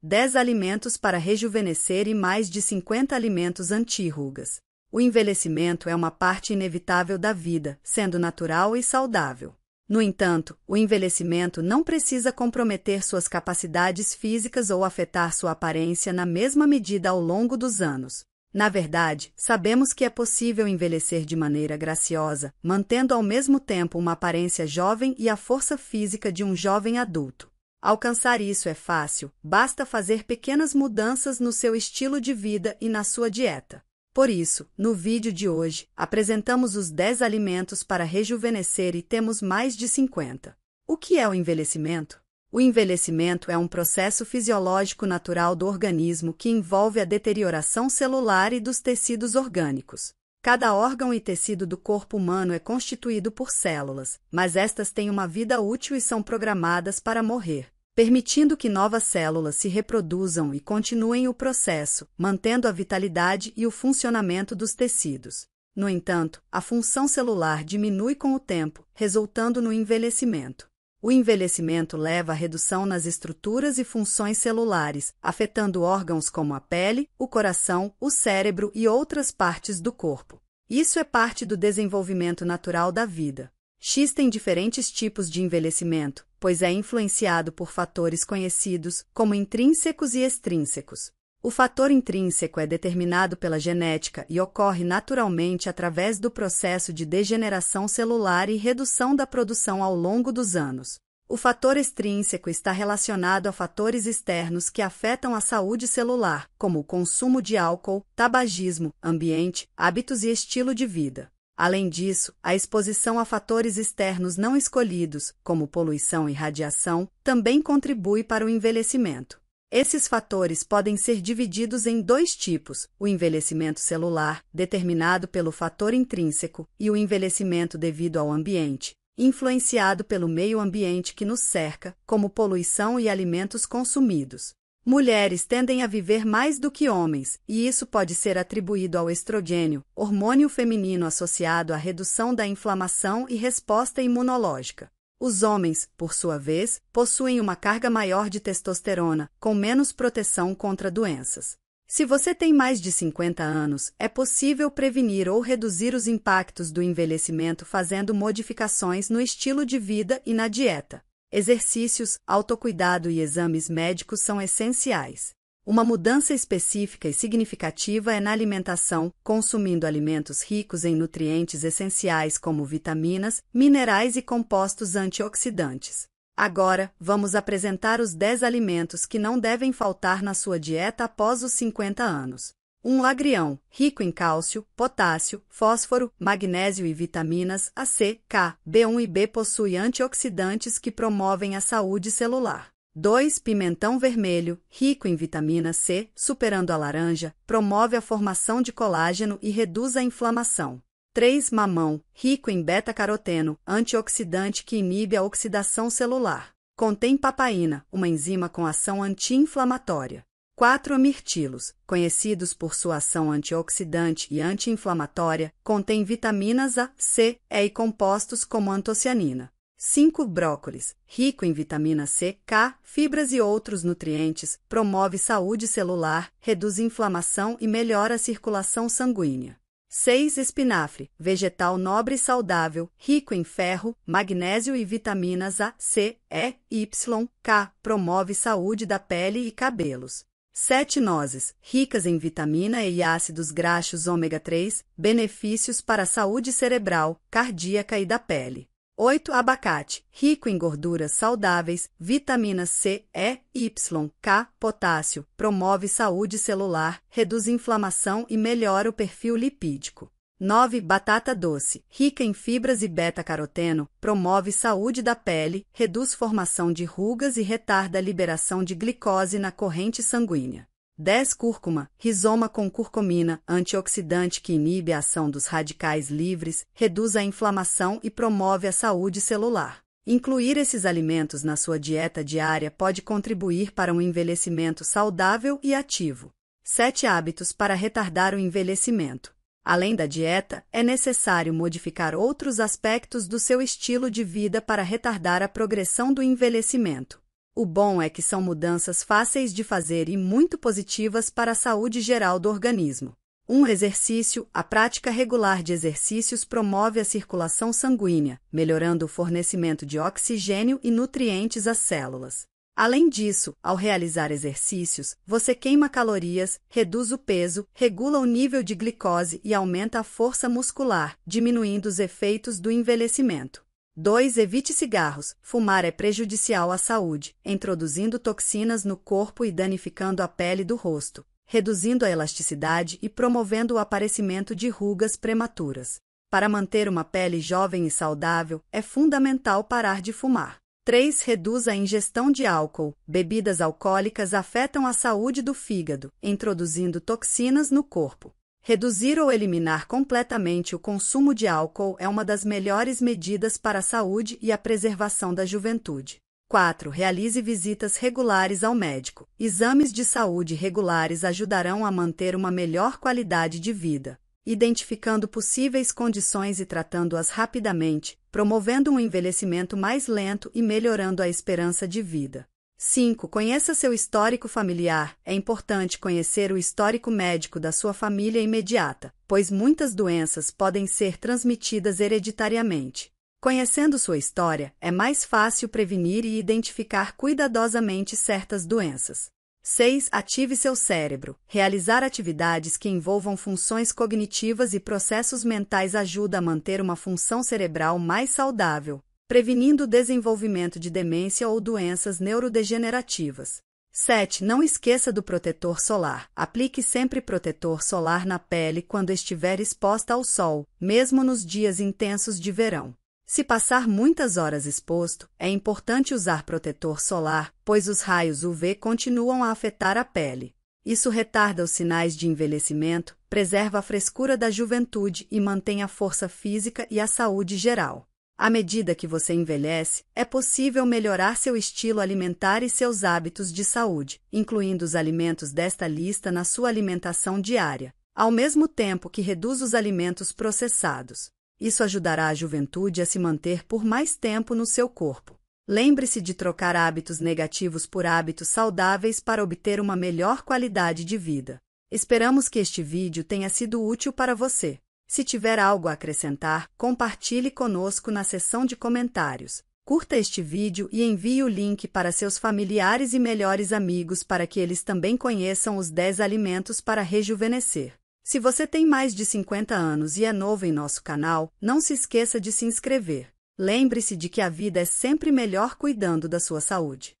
10 alimentos para rejuvenescer e mais de 50 alimentos anti-rugas. O envelhecimento é uma parte inevitável da vida, sendo natural e saudável. No entanto, o envelhecimento não precisa comprometer suas capacidades físicas ou afetar sua aparência na mesma medida ao longo dos anos. Na verdade, sabemos que é possível envelhecer de maneira graciosa, mantendo ao mesmo tempo uma aparência jovem e a força física de um jovem adulto. Alcançar isso é fácil, basta fazer pequenas mudanças no seu estilo de vida e na sua dieta. Por isso, no vídeo de hoje, apresentamos os 10 alimentos para rejuvenescer e temos mais de 50. O que é o envelhecimento? O envelhecimento é um processo fisiológico natural do organismo que envolve a deterioração celular e dos tecidos orgânicos. Cada órgão e tecido do corpo humano é constituído por células, mas estas têm uma vida útil e são programadas para morrer, permitindo que novas células se reproduzam e continuem o processo, mantendo a vitalidade e o funcionamento dos tecidos. No entanto, a função celular diminui com o tempo, resultando no envelhecimento. O envelhecimento leva à redução nas estruturas e funções celulares, afetando órgãos como a pele, o coração, o cérebro e outras partes do corpo. Isso é parte do desenvolvimento natural da vida. Existem diferentes tipos de envelhecimento, pois é influenciado por fatores conhecidos como intrínsecos e extrínsecos. O fator intrínseco é determinado pela genética e ocorre naturalmente através do processo de degeneração celular e redução da produção ao longo dos anos. O fator extrínseco está relacionado a fatores externos que afetam a saúde celular, como o consumo de álcool, tabagismo, ambiente, hábitos e estilo de vida. Além disso, a exposição a fatores externos não escolhidos, como poluição e radiação, também contribui para o envelhecimento. Esses fatores podem ser divididos em dois tipos: o envelhecimento celular, determinado pelo fator intrínseco, e o envelhecimento devido ao ambiente, influenciado pelo meio ambiente que nos cerca, como poluição e alimentos consumidos. Mulheres tendem a viver mais do que homens, e isso pode ser atribuído ao estrogênio, hormônio feminino associado à redução da inflamação e resposta imunológica. Os homens, por sua vez, possuem uma carga maior de testosterona, com menos proteção contra doenças. Se você tem mais de 50 anos, é possível prevenir ou reduzir os impactos do envelhecimento fazendo modificações no estilo de vida e na dieta. Exercícios, autocuidado e exames médicos são essenciais. Uma mudança específica e significativa é na alimentação, consumindo alimentos ricos em nutrientes essenciais como vitaminas, minerais e compostos antioxidantes. Agora, vamos apresentar os 10 alimentos que não devem faltar na sua dieta após os 50 anos. Um lagrião, rico em cálcio, potássio, fósforo, magnésio e vitaminas A, C, K, B1 e B possui antioxidantes que promovem a saúde celular. 2. Pimentão vermelho, rico em vitamina C, superando a laranja, promove a formação de colágeno e reduz a inflamação. 3. Mamão, rico em beta-caroteno, antioxidante que inibe a oxidação celular. Contém papaina, uma enzima com ação anti-inflamatória. 4. Mirtilos, conhecidos por sua ação antioxidante e anti-inflamatória, contém vitaminas A, C, E e compostos como antocianina. 5. Brócolis, rico em vitamina C, K, fibras e outros nutrientes, promove saúde celular, reduz inflamação e melhora a circulação sanguínea. 6. Espinafre, vegetal nobre e saudável, rico em ferro, magnésio e vitaminas A, C, E, Y, K, promove saúde da pele e cabelos. 7 nozes, ricas em vitamina E e ácidos graxos ômega 3, benefícios para a saúde cerebral, cardíaca e da pele. 8. Abacate, rico em gorduras saudáveis, vitamina C, E, Y, K, potássio, promove saúde celular, reduz inflamação e melhora o perfil lipídico. 9. Batata doce, rica em fibras e beta-caroteno, promove saúde da pele, reduz formação de rugas e retarda a liberação de glicose na corrente sanguínea. 10. Cúrcuma, rizoma com curcumina, antioxidante que inibe a ação dos radicais livres, reduz a inflamação e promove a saúde celular. Incluir esses alimentos na sua dieta diária pode contribuir para um envelhecimento saudável e ativo. 7 hábitos para retardar o envelhecimento. Além da dieta, é necessário modificar outros aspectos do seu estilo de vida para retardar a progressão do envelhecimento. O bom é que são mudanças fáceis de fazer e muito positivas para a saúde geral do organismo. Um exercício, a prática regular de exercícios promove a circulação sanguínea, melhorando o fornecimento de oxigênio e nutrientes às células. Além disso, ao realizar exercícios, você queima calorias, reduz o peso, regula o nível de glicose e aumenta a força muscular, diminuindo os efeitos do envelhecimento. 2. Evite cigarros. Fumar é prejudicial à saúde, introduzindo toxinas no corpo e danificando a pele do rosto, reduzindo a elasticidade e promovendo o aparecimento de rugas prematuras. Para manter uma pele jovem e saudável, é fundamental parar de fumar. 3. Reduz a ingestão de álcool. Bebidas alcoólicas afetam a saúde do fígado, introduzindo toxinas no corpo Reduzir ou eliminar completamente o consumo de álcool é uma das melhores medidas para a saúde e a preservação da juventude. 4. Realize visitas regulares ao médico. Exames de saúde regulares ajudarão a manter uma melhor qualidade de vida, identificando possíveis condições e tratando-as rapidamente, promovendo um envelhecimento mais lento e melhorando a esperança de vida. 5. Conheça seu histórico familiar. É importante conhecer o histórico médico da sua família imediata, pois muitas doenças podem ser transmitidas hereditariamente. Conhecendo sua história, é mais fácil prevenir e identificar cuidadosamente certas doenças. 6. Ative seu cérebro. Realizar atividades que envolvam funções cognitivas e processos mentais ajuda a manter uma função cerebral mais saudável, prevenindo o desenvolvimento de demência ou doenças neurodegenerativas. 7. Não esqueça do protetor solar. Aplique sempre protetor solar na pele quando estiver exposta ao sol, mesmo nos dias intensos de verão. Se passar muitas horas exposto, é importante usar protetor solar, pois os raios UV continuam a afetar a pele. Isso retarda os sinais de envelhecimento, preserva a frescura da juventude e mantém a força física e a saúde geral. À medida que você envelhece, é possível melhorar seu estilo alimentar e seus hábitos de saúde, incluindo os alimentos desta lista na sua alimentação diária, ao mesmo tempo que reduz os alimentos processados. Isso ajudará a juventude a se manter por mais tempo no seu corpo. Lembre-se de trocar hábitos negativos por hábitos saudáveis para obter uma melhor qualidade de vida. Esperamos que este vídeo tenha sido útil para você. Se tiver algo a acrescentar, compartilhe conosco na seção de comentários. Curta este vídeo e envie o link para seus familiares e melhores amigos para que eles também conheçam os 10 alimentos para rejuvenescer. Se você tem mais de 50 anos e é novo em nosso canal, não se esqueça de se inscrever. Lembre-se de que a vida é sempre melhor cuidando da sua saúde.